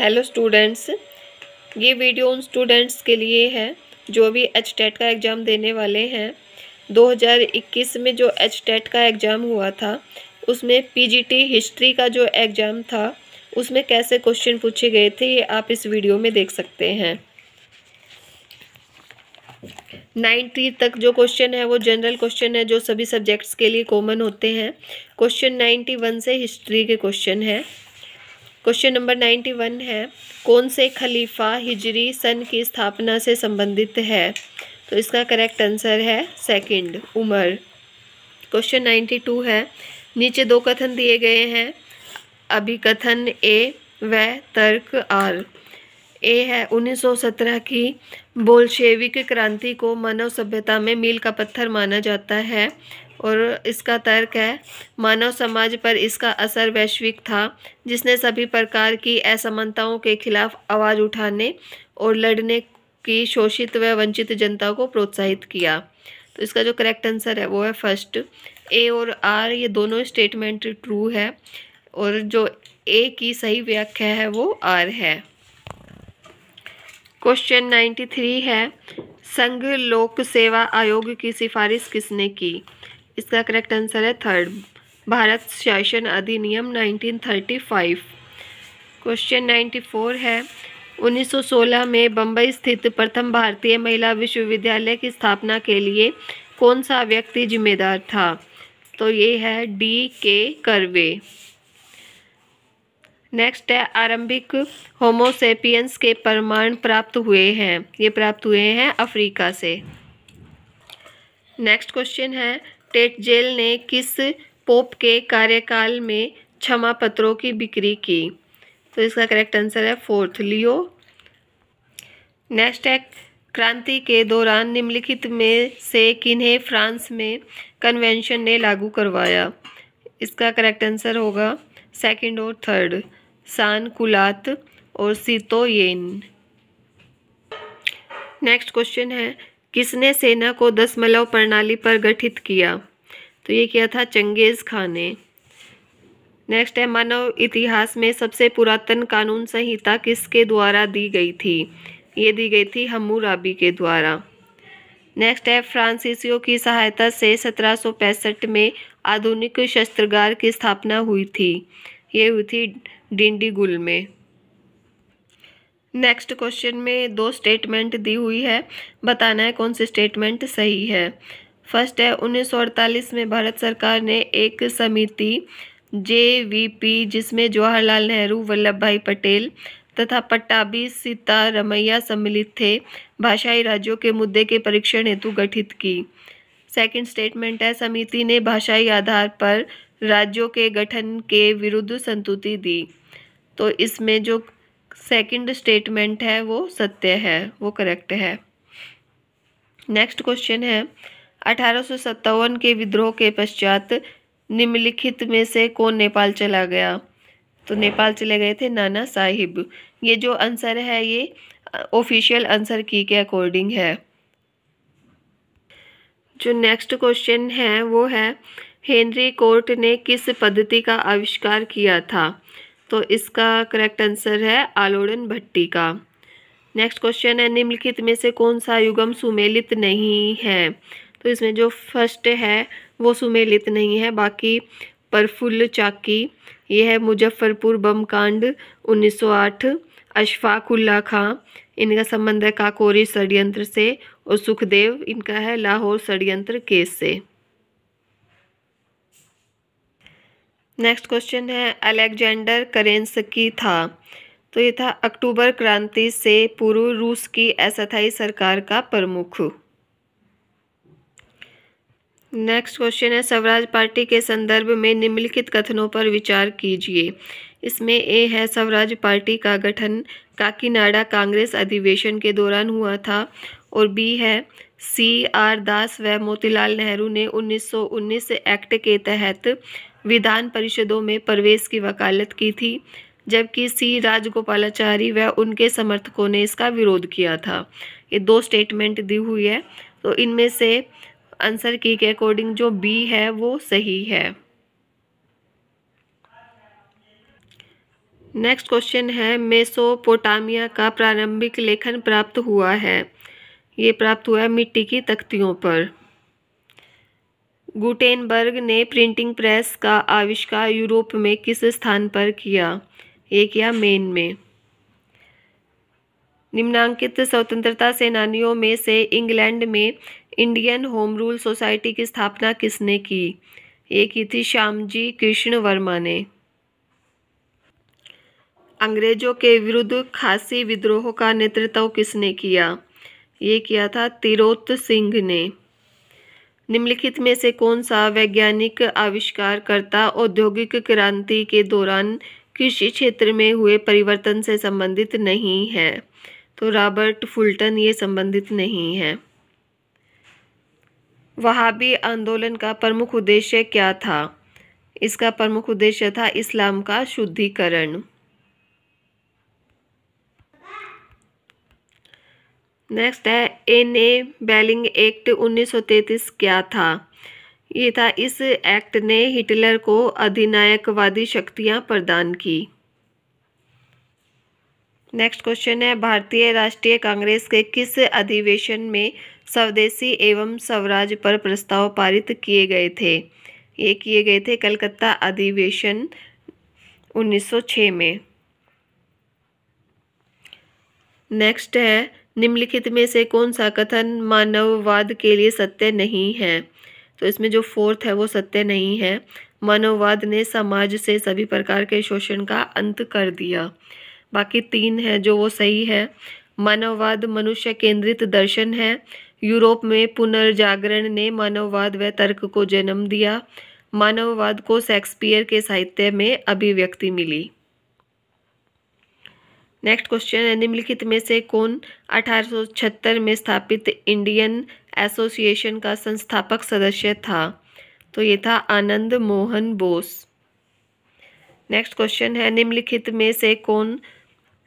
hello students ये video उन students के लिए है जो भी एच टेट e का एग्ज़ाम देने वाले हैं 2021 में जो एच टेट e का एग्ज़ाम हुआ था उसमें पीजीटी हिस्ट्री का जो एग्ज़ाम था उसमें कैसे क्वेश्चन पूछे गए थे ये आप इस वीडियो में देख सकते हैं नाइन्टी तक जो क्वेश्चन है वो जनरल क्वेश्चन है जो सभी सब्जेक्ट्स के लिए कॉमन होते हैं क्वेश्चन नाइन्टी वन से हिस्ट्री के क्वेश्चन हैं क्वेश्चन नंबर नाइन्टी वन है कौन से खलीफा हिजरी सन की स्थापना से संबंधित है तो इसका करेक्ट आंसर है second Umar question ninety two है नीचे दो कथन दिए गए हैं अभिकथन ए व तर्क आर ए है 1917 की बोल्शेविक क्रांति को मानव सभ्यता में मील का पत्थर माना जाता है और इसका तर्क है मानव समाज पर इसका असर वैश्विक था जिसने सभी प्रकार की असमानताओं के खिलाफ आवाज़ उठाने और लड़ने की शोषित व वंचित जनता को प्रोत्साहित किया तो इसका जो करेक्ट आंसर है वो है फर्स्ट ए और आर ये दोनों स्टेटमेंट ट्रू है और जो ए की सही व्याख्या है वो आर है क्वेश्चन नाइन्टी थ्री है संघ लोक सेवा आयोग की सिफारिश किसने की इसका करेक्ट आंसर है थर्ड भारत शासन अधिनियम 1935 क्वेश्चन 94 है 1916 में बंबई स्थित प्रथम भारतीय महिला विश्वविद्यालय की स्थापना के लिए कौन सा व्यक्ति जिम्मेदार था तो ये है डी के करवे नेक्स्ट है आरंभिक होमोसेपियंस के प्रमाण प्राप्त हुए हैं ये प्राप्त हुए हैं अफ्रीका से नेक्स्ट क्वेश्चन है टेट जेल ने किस पोप के कार्यकाल में क्षमा पत्रों की बिक्री की तो इसका करेक्ट आंसर है फोर्थ लियो नेक्स्ट है क्रांति के दौरान निम्नलिखित में से किन्हें फ्रांस में कन्वेंशन ने लागू करवाया इसका करेक्ट आंसर होगा सेकंड और थर्ड सान कुलात और सीतोयेन नेक्स्ट क्वेश्चन है किसने सेना को दशमलव प्रणाली पर गठित किया तो ये किया था चंगेज़ खान ने नेक्स्ट है मानव इतिहास में सबसे पुरातन कानून संहिता किसके द्वारा दी गई थी ये दी गई थी हमूराबी के द्वारा नेक्स्ट है फ्रांसीसियों की सहायता से सत्रह में आधुनिक शस्त्रगार की स्थापना हुई थी ये हुई थी डिंडीगुल में नेक्स्ट क्वेश्चन में दो स्टेटमेंट दी हुई है बताना है कौन सी स्टेटमेंट सही है फर्स्ट है उन्नीस में भारत सरकार ने एक समिति जे वी पी जिसमें जवाहरलाल नेहरू वल्लभ भाई पटेल तथा पट्टाभी सीतारमैया सम्मिलित थे भाषाई राज्यों के मुद्दे के परीक्षण हेतु गठित की सेकंड स्टेटमेंट है समिति ने भाषाई आधार पर राज्यों के गठन के विरुद्ध संतुति दी तो इसमें जो सेकंड स्टेटमेंट है वो सत्य है वो करेक्ट है नेक्स्ट क्वेश्चन है अठारह के विद्रोह के पश्चात निम्नलिखित में से कौन नेपाल चला गया तो नेपाल चले गए थे नाना साहिब ये जो आंसर है ये ऑफिशियल आंसर की के अकॉर्डिंग है जो नेक्स्ट क्वेश्चन है वो है हेनरी कोर्ट ने किस पद्धति का आविष्कार किया था तो इसका करेक्ट आंसर है आलोड़न भट्टी का नेक्स्ट क्वेश्चन है निम्नलिखित में से कौन सा युगम सुमेलित नहीं है तो इसमें जो फर्स्ट है वो सुमेलित नहीं है बाकी परफुल्ल चाकी ये है मुजफ्फरपुर बम कांड 1908 अशफाक उल्ला खां इनका संबंध है काकोरी षडयंत्र से और सुखदेव इनका है लाहौर षडयंत्र केस से नेक्स्ट क्वेश्चन है अलेक्जेंडर करेंसकी था तो ये था अक्टूबर क्रांति से पूर्व रूस की अस्थाई सरकार का प्रमुख नेक्स्ट क्वेश्चन है स्वराज पार्टी के संदर्भ में निम्नलिखित कथनों पर विचार कीजिए इसमें ए है स्वराज पार्टी का गठन काकीनाडा कांग्रेस अधिवेशन के दौरान हुआ था और बी है सी आर दास व मोतीलाल नेहरू ने 1919 एक्ट के तहत विधान परिषदों में प्रवेश की वकालत की थी जबकि सी राजगोपालाचारी व उनके समर्थकों ने इसका विरोध किया था ये दो स्टेटमेंट दी हुई है तो इनमें से आंसर की के अकॉर्डिंग जो बी है वो सही है नेक्स्ट क्वेश्चन है मेसोपोटामिया का प्रारंभिक लेखन प्राप्त हुआ है ये प्राप्त हुआ है मिट्टी की तख्तियों पर गुटेनबर्ग ने प्रिंटिंग प्रेस का आविष्कार यूरोप में किस स्थान पर किया ये किया मेन में निम्नांकित स्वतंत्रता सेनानियों में से इंग्लैंड में इंडियन होम रूल सोसाइटी की स्थापना किसने की ये की थी श्यामजी कृष्ण वर्मा ने अंग्रेजों के विरुद्ध खासी विद्रोह का नेतृत्व किसने किया ये किया था तिरोत सिंह ने निम्नलिखित में से कौन सा वैज्ञानिक आविष्कारकर्ता औद्योगिक क्रांति के दौरान कृषि क्षेत्र में हुए परिवर्तन से संबंधित नहीं है तो रॉबर्ट फुलटन ये संबंधित नहीं है वहाबी आंदोलन का प्रमुख उद्देश्य क्या था इसका प्रमुख उद्देश्य था इस्लाम का शुद्धिकरण नेक्स्ट है एन ए बैलिंग एक्ट 1933 क्या था ये था इस एक्ट ने हिटलर को अधिनायकवादी शक्तियां प्रदान की नेक्स्ट क्वेश्चन है भारतीय राष्ट्रीय कांग्रेस के किस अधिवेशन में स्वदेशी एवं स्वराज पर प्रस्ताव पारित किए गए थे ये किए गए थे कलकत्ता अधिवेशन 1906 में नेक्स्ट है निम्नलिखित में से कौन सा कथन मानववाद के लिए सत्य नहीं है तो इसमें जो फोर्थ है वो सत्य नहीं है मानववाद ने समाज से सभी प्रकार के शोषण का अंत कर दिया बाकी तीन है जो वो सही है मानववाद मनुष्य केंद्रित दर्शन है यूरोप में पुनर्जागरण ने मानववाद व तर्क को जन्म दिया मानववाद को शेक्सपियर के साहित्य में अभिव्यक्ति मिली नेक्स्ट क्वेश्चन है निम्नलिखित में से कौन 1876 में स्थापित इंडियन एसोसिएशन का संस्थापक सदस्य था तो ये था आनंद मोहन बोस नेक्स्ट क्वेश्चन है निम्नलिखित में से कौन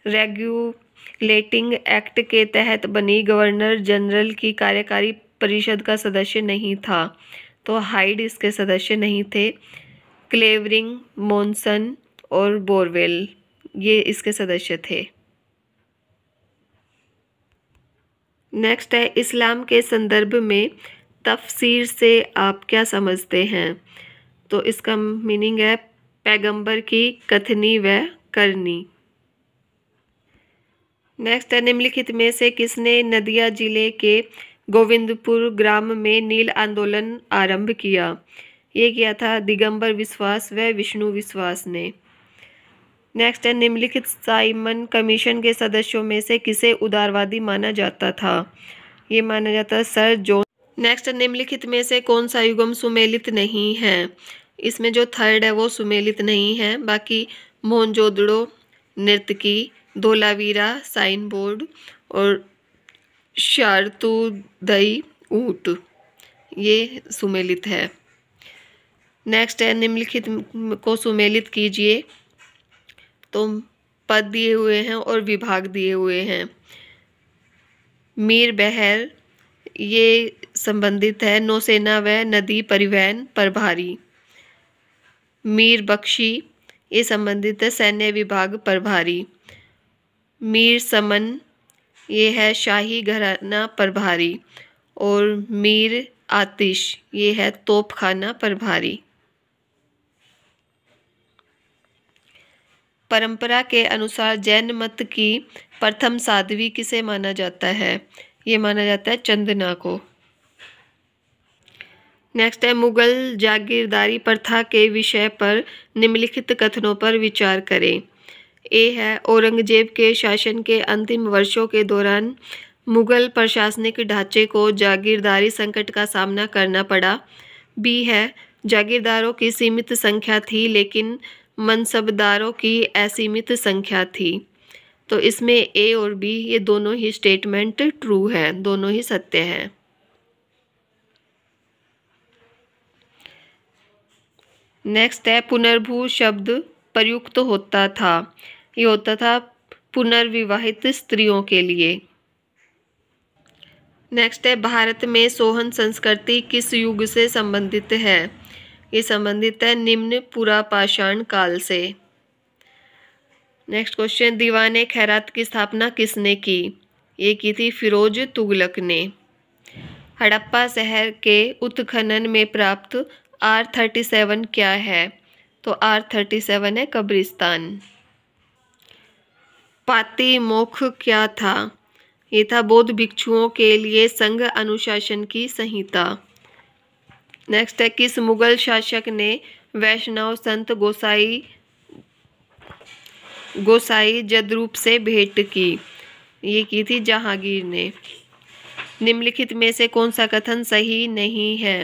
रेगुलेटिंग एक्ट के तहत बनी गवर्नर जनरल की कार्यकारी परिषद का सदस्य नहीं था तो हाइड इसके सदस्य नहीं थे क्लेवरिंग मोनसन और बोरवेल ये इसके सदस्य थे नेक्स्ट है इस्लाम के संदर्भ में तफसीर से आप क्या समझते हैं तो इसका मीनिंग है पैगंबर की कथनी व करनी नेक्स्ट है निम्नलिखित में से किसने नदिया जिले के गोविंदपुर ग्राम में नील आंदोलन आरंभ किया ये किया था दिगंबर विश्वास व विष्णु विश्वास ने नेक्स्ट है निम्नलिखित साइमन कमीशन के सदस्यों में से किसे उदारवादी माना जाता था ये माना जाता है सर जो नेक्स्ट निम्नलिखित में से कौन सा युगम सुमेलित नहीं है इसमें जो थर्ड है वो सुमेलित नहीं है बाकी मोहनजोदड़ो नृतकी धोलावीरा साइन बोर्ड और शारतुदई ऊट ये सुमेलित है नेक्स्ट है निम्नलिखित को सुमेलित कीजिए तो पद दिए हुए हैं और विभाग दिए हुए हैं मीर बहर ये संबंधित है नौसेना व नदी परिवहन प्रभारी मीर बख्शी ये संबंधित है सैन्य विभाग प्रभारी मीर समन ये है शाही घराना प्रभारी और मीर आतिश ये है तोपखाना प्रभारी परंपरा के अनुसार जैन मत की प्रथम साध्वी किसे माना जाता है ये माना जाता है चंदना को नेक्स्ट है मुगल जागीरदारी प्रथा के विषय पर निम्नलिखित कथनों पर विचार करें ए है औरंगजेब के शासन के अंतिम वर्षों के दौरान मुगल प्रशासनिक ढांचे को जागीरदारी संकट का सामना करना पड़ा बी है जागीरदारों की सीमित संख्या थी लेकिन मनसबदारों की असीमित संख्या थी तो इसमें ए और बी ये दोनों ही स्टेटमेंट ट्रू है दोनों ही सत्य हैं नेक्स्ट है पुनर्भू शब्द प्रयुक्त तो होता था ये होता था पुनर्विवाहित स्त्रियों के लिए नेक्स्ट है भारत में सोहन संस्कृति किस युग से संबंधित है ये संबंधित है निम्न पुरापाषाण काल से नेक्स्ट क्वेश्चन दीवान खैरात की स्थापना किसने की ये की थी फिरोज तुगलक ने हड़प्पा शहर के उत्खनन में प्राप्त आर थर्टी सेवन क्या है तो आर थर्टी सेवन है कब्रिस्तान पाती मोख क्या था ये था बौद्ध भिक्षुओं के लिए संघ अनुशासन की संहिता नेक्स्ट है किस मुगल शासक ने वैष्णव संत गोसाई गोसाई जदरूप से भेंट की ये की थी जहांगीर ने निम्नलिखित में से कौन सा कथन सही नहीं है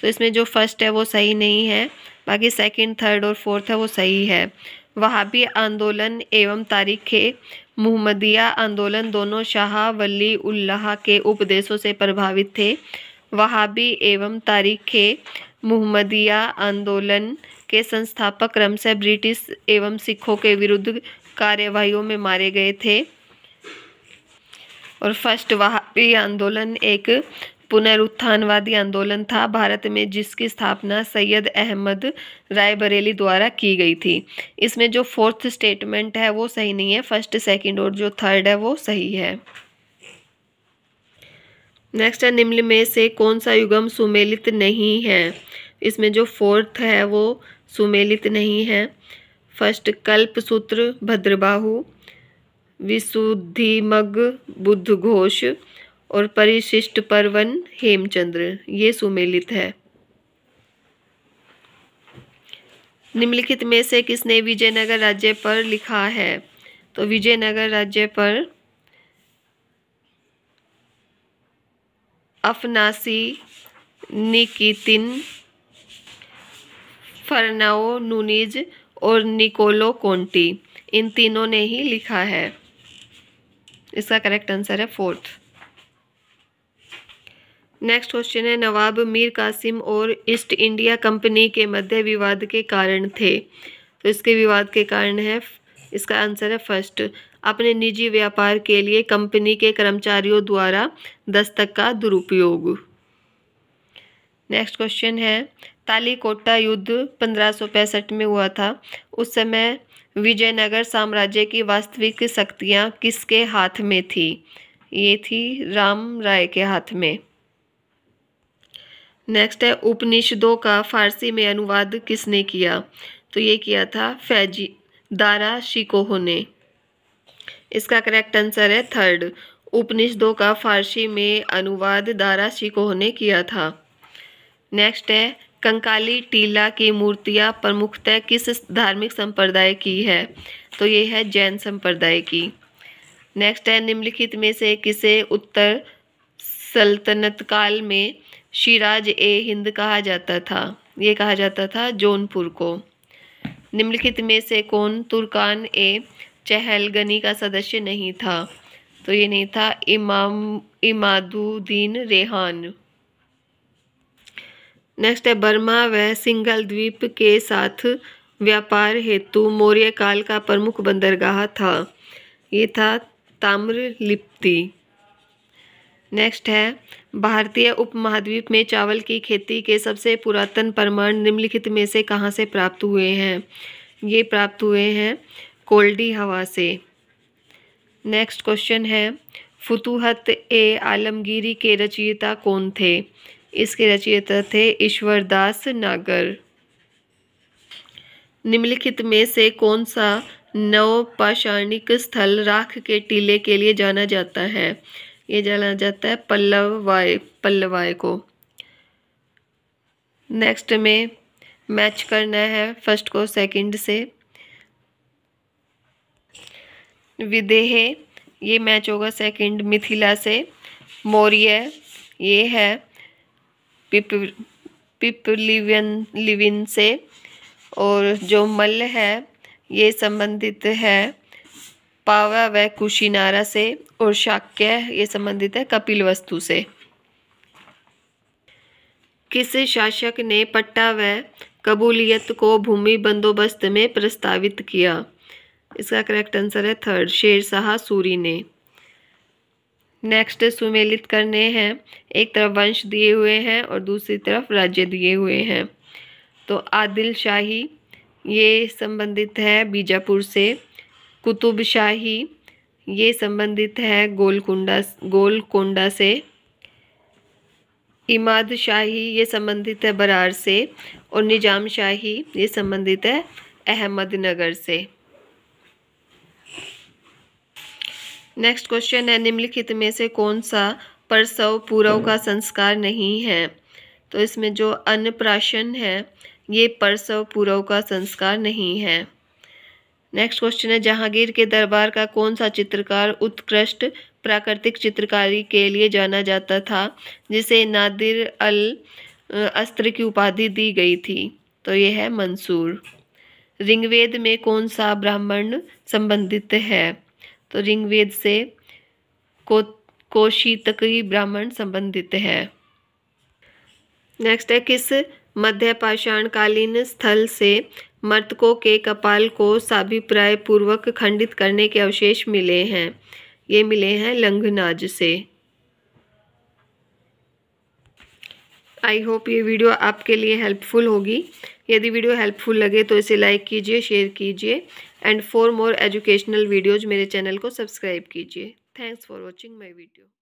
तो इसमें जो फर्स्ट है वो सही नहीं है बाकी सेकंड थर्ड और फोर्थ है वो सही है वहाबी आंदोलन एवं तारीख मुहम्मदिया आंदोलन दोनों शाह वली उल्लाह के उपदेशों से प्रभावित थे वहाबी एवं तारीख़ मुहम्मदिया आंदोलन के संस्थापक क्रम से ब्रिटिश एवं सिखों के विरुद्ध कार्रवाइयों में मारे गए थे और फर्स्ट वहाबी आंदोलन एक पुनरुत्थानवादी आंदोलन था भारत में जिसकी स्थापना सैयद अहमद राय बरेली द्वारा की गई थी इसमें जो फोर्थ स्टेटमेंट है वो सही नहीं है फर्स्ट सेकंड और जो थर्ड है वो सही है नेक्स्ट है निम्न में से कौन सा युगम सुमेलित नहीं है इसमें जो फोर्थ है वो सुमेलित नहीं है फर्स्ट कल्प सूत्र भद्रबाहु विशुद्धिमग बुद्ध घोष और परिशिष्ट पर्वन हेमचंद्र ये सुमेलित है निम्नलिखित में से किसने विजयनगर राज्य पर लिखा है तो विजयनगर राज्य पर अफनासी निकितिन फरनाओ नूनिज और निकोलो कोंटी इन तीनों ने ही लिखा है इसका करेक्ट आंसर है फोर्थ नेक्स्ट क्वेश्चन है नवाब मीर कासिम और ईस्ट इंडिया कंपनी के मध्य विवाद के कारण थे तो इसके विवाद के कारण है इसका आंसर है फर्स्ट अपने निजी व्यापार के लिए कंपनी के कर्मचारियों द्वारा दस्तक का दुरुपयोग नेक्स्ट क्वेश्चन है तालीकोटा युद्ध पंद्रह में हुआ था उस समय विजयनगर साम्राज्य की वास्तविक शक्तियाँ किसके हाथ में थी ये थी राम राय के हाथ में नेक्स्ट है उपनिषदों का फारसी में अनुवाद किसने किया तो ये किया था फैजी दारा शिकोह ने इसका करेक्ट आंसर है थर्ड उपनिषदों का फारसी में अनुवाद दारा शिकोह ने किया था नेक्स्ट है कंकाली टीला की मूर्तियाँ प्रमुखतः किस धार्मिक संप्रदाय की है तो ये है जैन संप्रदाय की नेक्स्ट है निम्नलिखित में से किसे उत्तर सल्तनत काल में शिराज ए हिंद कहा जाता था ये कहा जाता था जौनपुर को निम्नलिखित में से कौन तुर्कान ए चहलगनी का सदस्य नहीं था तो ये नहीं था इमाम इमादुद्दीन रेहान नेक्स्ट है बर्मा व सिंगल द्वीप के साथ व्यापार हेतु मौर्य काल का प्रमुख बंदरगाह था ये था ताम्रलिप्ति नेक्स्ट है भारतीय उपमहाद्वीप में चावल की खेती के सबसे पुरातन प्रमाण निम्नलिखित में से कहाँ से प्राप्त हुए हैं ये प्राप्त हुए हैं कोल्डी हवा से नेक्स्ट क्वेश्चन है फतूहत ए आलमगीरी के रचयिता कौन थे इसके रचयिता थे ईश्वरदास नागर निम्नलिखित में से कौन सा नवपाषाणिक स्थल राख के टीले के लिए जाना जाता है ये जाना जाता है वाय पल्लवाय को नेक्स्ट में मैच करना है फर्स्ट को सेकंड से विदेह ये मैच होगा सेकंड मिथिला से मौर्य ये है पिप पिप लिविन से और जो मल्ल है ये संबंधित है पावा व कुशीनारा से और शाक्य ये संबंधित है कपिल वस्तु से किस शासक ने पट्टा व कबूलियत को भूमि बंदोबस्त में प्रस्तावित किया इसका करेक्ट आंसर है थर्ड शेर शाह सूरी ने नेक्स्ट सुमेलित करने हैं एक तरफ वंश दिए हुए हैं और दूसरी तरफ राज्य दिए हुए हैं तो आदिल शाही ये संबंधित है बीजापुर से कुतुब शाही ये संबंधित है गोलकुंडा गोलकोंडा से इमाद शाही ये संबंधित है बरार से और निजाम शाही ये संबंधित है अहमदनगर से नेक्स्ट क्वेश्चन है निम्नलिखित में से कौन सा परसव पूरव का संस्कार नहीं है तो इसमें जो अन्नप्राशन है ये परसव पूर्व का संस्कार नहीं है नेक्स्ट क्वेश्चन है जहांगीर के दरबार का कौन सा चित्रकार उत्कृष्ट प्राकृतिक चित्रकारी के लिए जाना जाता था जिसे नादिर अल अस्त्र की उपाधि दी गई थी तो ये है मंसूर ऋग्वेद में कौन सा ब्राह्मण संबंधित है तो ऋग्वेद से को कोशितकरी ब्राह्मण संबंधित है नेक्स्ट है किस मध्य पाषाण कालीन स्थल से मृतकों के कपाल को साभिप्राय पूर्वक खंडित करने के अवशेष मिले हैं ये मिले हैं लंघनाज से आई होप ये वीडियो आपके लिए हेल्पफुल होगी यदि वीडियो हेल्पफुल लगे तो इसे लाइक कीजिए शेयर कीजिए and for more educational videos मेरे चैनल को सब्सक्राइब कीजिए thanks for watching my video